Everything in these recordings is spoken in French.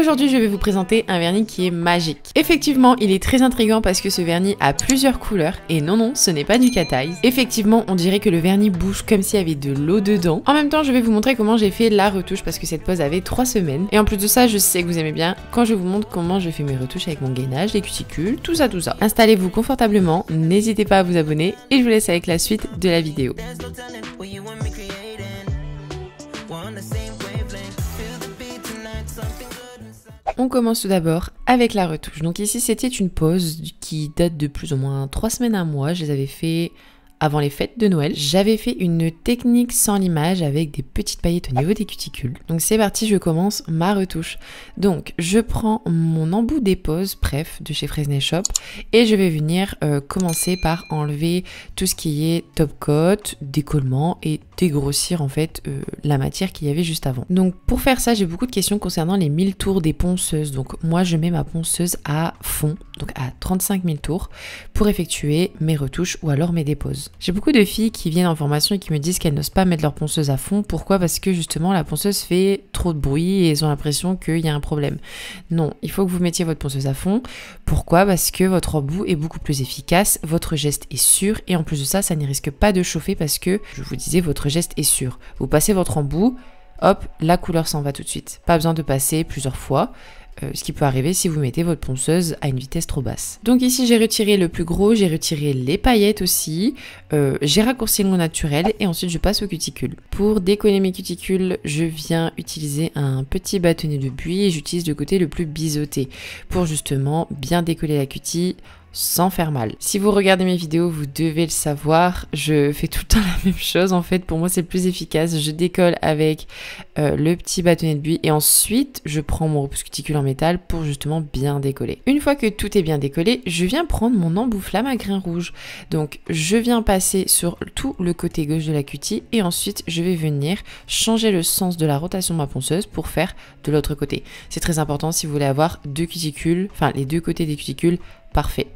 Aujourd'hui, je vais vous présenter un vernis qui est magique. Effectivement, il est très intrigant parce que ce vernis a plusieurs couleurs et non non, ce n'est pas du eyes Effectivement, on dirait que le vernis bouge comme s'il y avait de l'eau dedans. En même temps, je vais vous montrer comment j'ai fait la retouche parce que cette pose avait 3 semaines. Et en plus de ça, je sais que vous aimez bien quand je vous montre comment je fais mes retouches avec mon gainage, les cuticules, tout ça, tout ça. Installez-vous confortablement, n'hésitez pas à vous abonner et je vous laisse avec la suite de la vidéo. on commence tout d'abord avec la retouche. Donc ici, c'était une pause qui date de plus ou moins trois semaines à un mois. Je les avais fait avant les fêtes de Noël, j'avais fait une technique sans limage avec des petites paillettes au niveau des cuticules. Donc c'est parti, je commence ma retouche. Donc je prends mon embout dépose, bref, de chez Fresnay Shop, et je vais venir euh, commencer par enlever tout ce qui est top coat, décollement et dégrossir en fait euh, la matière qu'il y avait juste avant. Donc pour faire ça, j'ai beaucoup de questions concernant les 1000 tours des ponceuses. Donc moi je mets ma ponceuse à fond, donc à 35 000 tours, pour effectuer mes retouches ou alors mes déposes. J'ai beaucoup de filles qui viennent en formation et qui me disent qu'elles n'osent pas mettre leur ponceuse à fond. Pourquoi Parce que justement la ponceuse fait trop de bruit et elles ont l'impression qu'il y a un problème. Non, il faut que vous mettiez votre ponceuse à fond. Pourquoi Parce que votre embout est beaucoup plus efficace, votre geste est sûr et en plus de ça, ça ne risque pas de chauffer parce que, je vous disais, votre geste est sûr. Vous passez votre embout, hop, la couleur s'en va tout de suite. Pas besoin de passer plusieurs fois. Euh, ce qui peut arriver si vous mettez votre ponceuse à une vitesse trop basse. Donc ici j'ai retiré le plus gros, j'ai retiré les paillettes aussi, euh, j'ai raccourci le long naturel et ensuite je passe aux cuticules. Pour décoller mes cuticules, je viens utiliser un petit bâtonnet de buis et j'utilise le côté le plus biseauté pour justement bien décoller la cutie sans faire mal. Si vous regardez mes vidéos, vous devez le savoir, je fais tout le temps la même chose en fait, pour moi c'est plus efficace, je décolle avec euh, le petit bâtonnet de buis et ensuite je prends mon cuticule en métal pour justement bien décoller. Une fois que tout est bien décollé, je viens prendre mon embouflamme à grains rouge. Donc je viens passer sur tout le côté gauche de la cutie et ensuite je vais venir changer le sens de la rotation de ma ponceuse pour faire de l'autre côté. C'est très important si vous voulez avoir deux cuticules, enfin les deux côtés des cuticules parfaits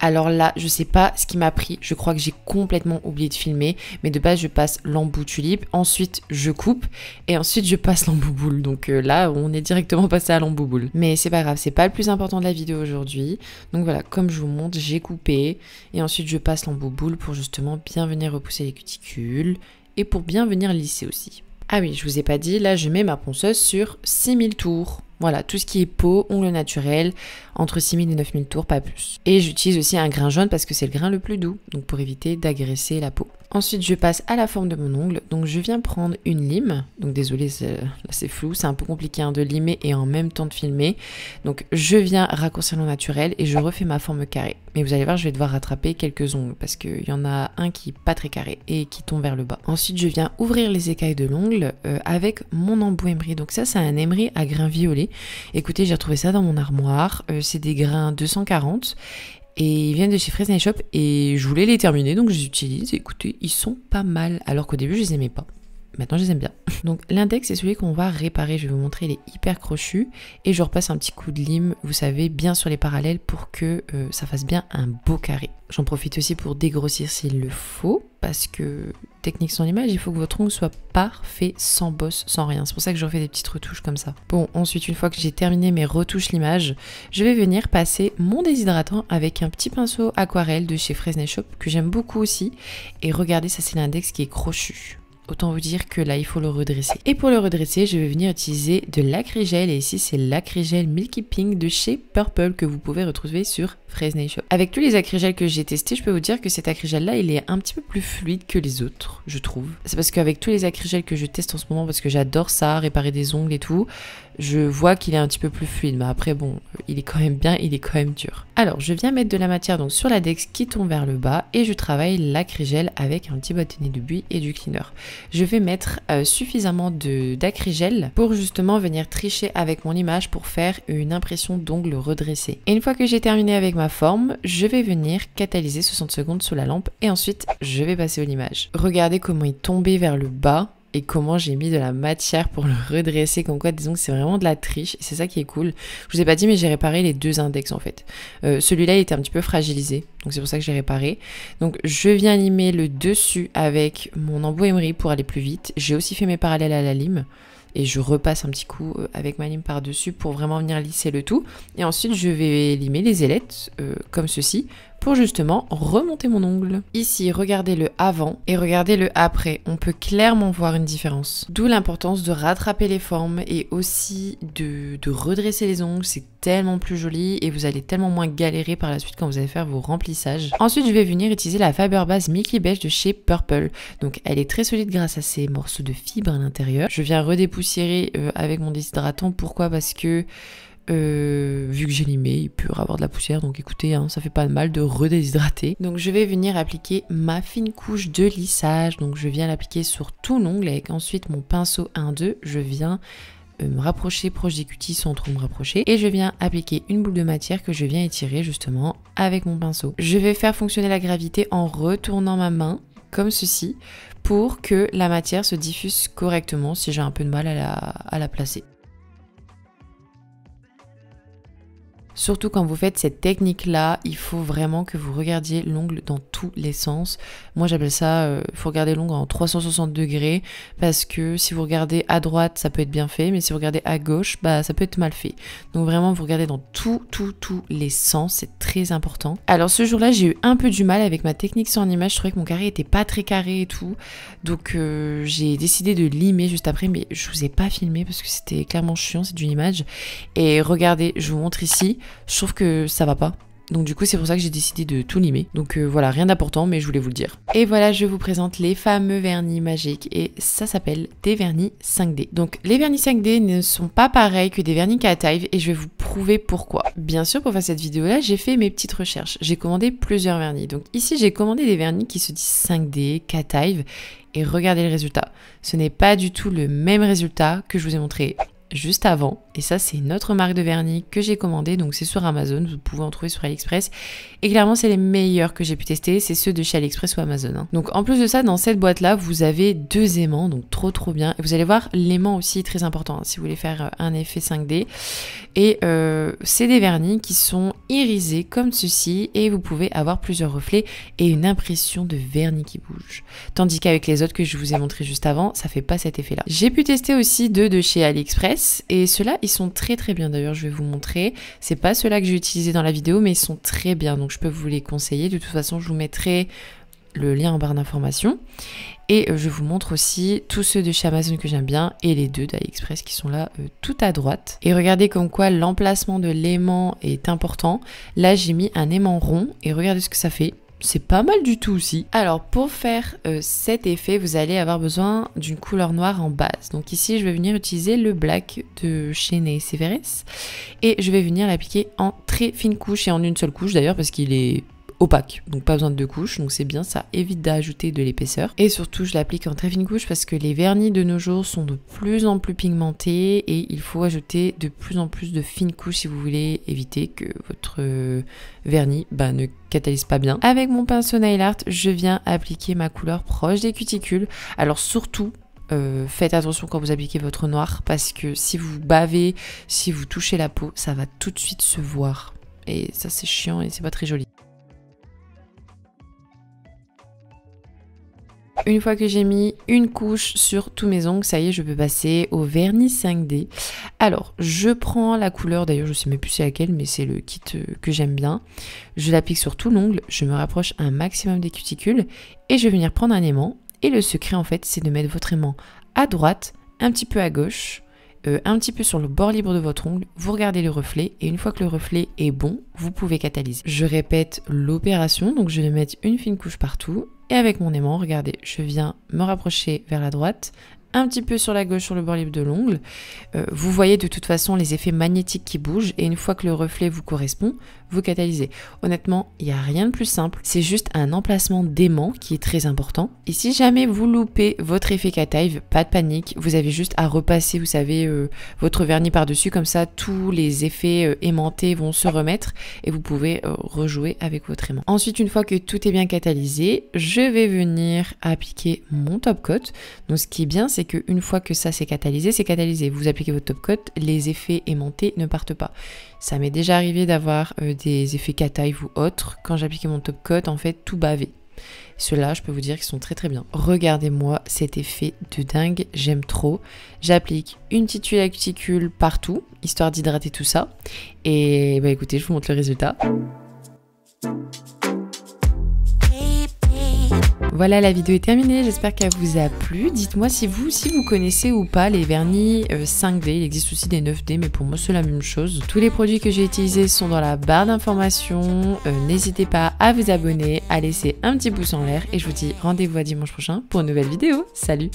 alors là, je sais pas ce qui m'a pris. Je crois que j'ai complètement oublié de filmer. Mais de base, je passe l'embout tulipe. Ensuite, je coupe. Et ensuite, je passe boule. Donc euh, là, on est directement passé à boule. Mais c'est pas grave, c'est pas le plus important de la vidéo aujourd'hui. Donc voilà, comme je vous montre, j'ai coupé. Et ensuite, je passe boule pour justement bien venir repousser les cuticules. Et pour bien venir lisser aussi. Ah oui, je vous ai pas dit, là je mets ma ponceuse sur 6000 tours. Voilà, tout ce qui est peau, ongle naturel entre 6000 et 9000 tours, pas plus. Et j'utilise aussi un grain jaune parce que c'est le grain le plus doux, donc pour éviter d'agresser la peau. Ensuite, je passe à la forme de mon ongle. Donc, je viens prendre une lime. Donc, désolé, c'est flou, c'est un peu compliqué hein, de limer et en même temps de filmer. Donc, je viens raccourcir l'ongle naturel et je refais ma forme carrée. Mais vous allez voir, je vais devoir rattraper quelques ongles parce qu'il y en a un qui n'est pas très carré et qui tombe vers le bas. Ensuite, je viens ouvrir les écailles de l'ongle euh, avec mon embout émeri. Donc, ça, c'est un émeri à grain violet. Écoutez, j'ai retrouvé ça dans mon armoire. Euh, c'est des grains 240 et ils viennent de chez Fresnay Shop et je voulais les terminer donc je les utilise. Écoutez, ils sont pas mal alors qu'au début je les aimais pas. Maintenant, je les aime bien. Donc, l'index, c'est celui qu'on va réparer. Je vais vous montrer, il est hyper crochu. Et je repasse un petit coup de lime, vous savez, bien sur les parallèles pour que euh, ça fasse bien un beau carré. J'en profite aussi pour dégrossir s'il le faut, parce que technique sans l'image, il faut que votre ongle soit parfait, sans bosse, sans rien. C'est pour ça que je refais des petites retouches comme ça. Bon, ensuite, une fois que j'ai terminé mes retouches l'image, je vais venir passer mon déshydratant avec un petit pinceau aquarelle de chez Fresnay Shop que j'aime beaucoup aussi. Et regardez, ça c'est l'index qui est crochu. Autant vous dire que là, il faut le redresser. Et pour le redresser, je vais venir utiliser de l'acrygel. Et ici, c'est l'acrygel Milky Pink de chez Purple que vous pouvez retrouver sur Fresnay Avec tous les acrygels que j'ai testés, je peux vous dire que cet acrygel-là, il est un petit peu plus fluide que les autres, je trouve. C'est parce qu'avec tous les acrygels que je teste en ce moment, parce que j'adore ça, réparer des ongles et tout, je vois qu'il est un petit peu plus fluide. Mais après, bon, il est quand même bien, il est quand même dur. Alors, je viens mettre de la matière donc sur la Dex qui tombe vers le bas et je travaille l'acrygel avec un petit bâtonnet de buis et du cleaner. Je vais mettre euh, suffisamment d'acrygel pour justement venir tricher avec mon image pour faire une impression d'ongle redressée. Et une fois que j'ai terminé avec ma forme, je vais venir catalyser 60 secondes sous la lampe et ensuite je vais passer aux images. Regardez comment il tombait vers le bas et comment j'ai mis de la matière pour le redresser. Comme quoi, disons que c'est vraiment de la triche. C'est ça qui est cool. Je vous ai pas dit, mais j'ai réparé les deux index en fait. Euh, celui-là, il était un petit peu fragilisé. Donc c'est pour ça que j'ai réparé. Donc je viens limer le dessus avec mon emboîmerie pour aller plus vite. J'ai aussi fait mes parallèles à la lime et je repasse un petit coup euh, avec ma lime par-dessus pour vraiment venir lisser le tout. Et ensuite, je vais limer les ailettes euh, comme ceci pour justement remonter mon ongle. Ici, regardez le avant et regardez le après. On peut clairement voir une différence. D'où l'importance de rattraper les formes et aussi de, de redresser les ongles. C'est tellement plus joli et vous allez tellement moins galérer par la suite quand vous allez faire vos remplissages Ensuite, je vais venir utiliser la Faber Base Milky Beige de chez Purple. Donc, elle est très solide grâce à ces morceaux de fibres à l'intérieur. Je viens redépoussiérer euh, avec mon déshydratant. Pourquoi Parce que euh, vu que j'ai limé, il peut avoir de la poussière, donc écoutez, hein, ça fait pas de mal de redéshydrater. Donc je vais venir appliquer ma fine couche de lissage, donc je viens l'appliquer sur tout l'ongle, et ensuite mon pinceau 1-2, je viens euh, me rapprocher proche des cutis sans trop me rapprocher et je viens appliquer une boule de matière que je viens étirer justement avec mon pinceau. Je vais faire fonctionner la gravité en retournant ma main comme ceci pour que la matière se diffuse correctement si j'ai un peu de mal à la placer. Surtout quand vous faites cette technique-là, il faut vraiment que vous regardiez l'ongle dans tous les sens. Moi j'appelle ça, il euh, faut regarder l'ongle en 360 degrés, parce que si vous regardez à droite, ça peut être bien fait, mais si vous regardez à gauche, bah ça peut être mal fait. Donc vraiment, vous regardez dans tout, tout, tous les sens, c'est très important. Alors ce jour-là, j'ai eu un peu du mal avec ma technique sans image, je trouvais que mon carré était pas très carré et tout, donc euh, j'ai décidé de limer juste après, mais je vous ai pas filmé parce que c'était clairement chiant, c'est d'une image. Et regardez, je vous montre ici, je trouve que ça va pas. Donc du coup, c'est pour ça que j'ai décidé de tout limer. Donc euh, voilà, rien d'important, mais je voulais vous le dire. Et voilà, je vous présente les fameux vernis magiques et ça s'appelle des vernis 5D. Donc les vernis 5D ne sont pas pareils que des vernis Cative et je vais vous prouver pourquoi. Bien sûr, pour faire cette vidéo-là, j'ai fait mes petites recherches. J'ai commandé plusieurs vernis. Donc ici, j'ai commandé des vernis qui se disent 5D, Cative et regardez le résultat. Ce n'est pas du tout le même résultat que je vous ai montré juste avant. Et ça, c'est notre marque de vernis que j'ai commandé. Donc, c'est sur Amazon. Vous pouvez en trouver sur AliExpress. Et clairement, c'est les meilleurs que j'ai pu tester. C'est ceux de chez AliExpress ou Amazon. Hein. Donc, en plus de ça, dans cette boîte-là, vous avez deux aimants. Donc, trop, trop bien. Et vous allez voir, l'aimant aussi très important hein, si vous voulez faire euh, un effet 5D. Et euh, c'est des vernis qui sont irisés comme ceci et vous pouvez avoir plusieurs reflets et une impression de vernis qui bouge. Tandis qu'avec les autres que je vous ai montré juste avant, ça fait pas cet effet-là. J'ai pu tester aussi deux de chez AliExpress et ceux-là, ils sont très très bien d'ailleurs, je vais vous montrer. C'est pas ceux-là que j'ai utilisé dans la vidéo mais ils sont très bien donc je peux vous les conseiller. De toute façon, je vous mettrai le lien en barre d'information. Et euh, je vous montre aussi tous ceux de chez Amazon que j'aime bien et les deux d'AliExpress qui sont là euh, tout à droite. Et regardez comme quoi l'emplacement de l'aimant est important. Là, j'ai mis un aimant rond et regardez ce que ça fait. C'est pas mal du tout aussi. Alors pour faire euh, cet effet, vous allez avoir besoin d'une couleur noire en base. Donc ici, je vais venir utiliser le black de chez Ney et je vais venir l'appliquer en très fine couche et en une seule couche d'ailleurs parce qu'il est opaque, donc pas besoin de deux couches, donc c'est bien, ça évite d'ajouter de l'épaisseur. Et surtout, je l'applique en très fine couche parce que les vernis de nos jours sont de plus en plus pigmentés et il faut ajouter de plus en plus de fines couches si vous voulez éviter que votre euh, vernis bah, ne catalyse pas bien. Avec mon pinceau nail art, je viens appliquer ma couleur proche des cuticules. Alors surtout, euh, faites attention quand vous appliquez votre noir parce que si vous bavez, si vous touchez la peau, ça va tout de suite se voir. Et ça c'est chiant et c'est pas très joli. Une fois que j'ai mis une couche sur tous mes ongles, ça y est, je peux passer au vernis 5D. Alors, je prends la couleur, d'ailleurs je ne sais même plus c'est laquelle, mais c'est le kit euh, que j'aime bien. Je l'applique sur tout l'ongle, je me rapproche un maximum des cuticules et je vais venir prendre un aimant. Et le secret en fait, c'est de mettre votre aimant à droite, un petit peu à gauche, euh, un petit peu sur le bord libre de votre ongle, vous regardez le reflet et une fois que le reflet est bon, vous pouvez catalyser. Je répète l'opération, donc je vais mettre une fine couche partout et avec mon aimant, regardez, je viens me rapprocher vers la droite, un petit peu sur la gauche sur le bord libre de l'ongle. Euh, vous voyez de toute façon les effets magnétiques qui bougent et une fois que le reflet vous correspond, vous catalysez. Honnêtement, il n'y a rien de plus simple, c'est juste un emplacement d'aimant qui est très important. Et si jamais vous loupez votre effet cataïve, pas de panique, vous avez juste à repasser, vous savez, euh, votre vernis par-dessus, comme ça tous les effets euh, aimantés vont se remettre et vous pouvez euh, rejouer avec votre aimant. Ensuite, une fois que tout est bien catalysé, je vais venir appliquer mon top coat. Donc ce qui est bien, c'est qu'une fois que ça s'est catalysé, c'est catalysé. Vous appliquez votre top coat, les effets aimantés ne partent pas. Ça m'est déjà arrivé d'avoir des effets kataï ou autres, quand j'appliquais mon top coat, en fait, tout bavé. Ceux-là, je peux vous dire qu'ils sont très très bien. Regardez-moi cet effet de dingue, j'aime trop. J'applique une petite huile à cuticule partout, histoire d'hydrater tout ça. Et bah écoutez, je vous montre le résultat. Voilà, la vidéo est terminée, j'espère qu'elle vous a plu. Dites-moi si vous, si vous connaissez ou pas les vernis 5D, euh, il existe aussi des 9D, mais pour moi c'est la même chose. Tous les produits que j'ai utilisés sont dans la barre d'informations, euh, n'hésitez pas à vous abonner, à laisser un petit pouce en l'air, et je vous dis rendez-vous à dimanche prochain pour une nouvelle vidéo. Salut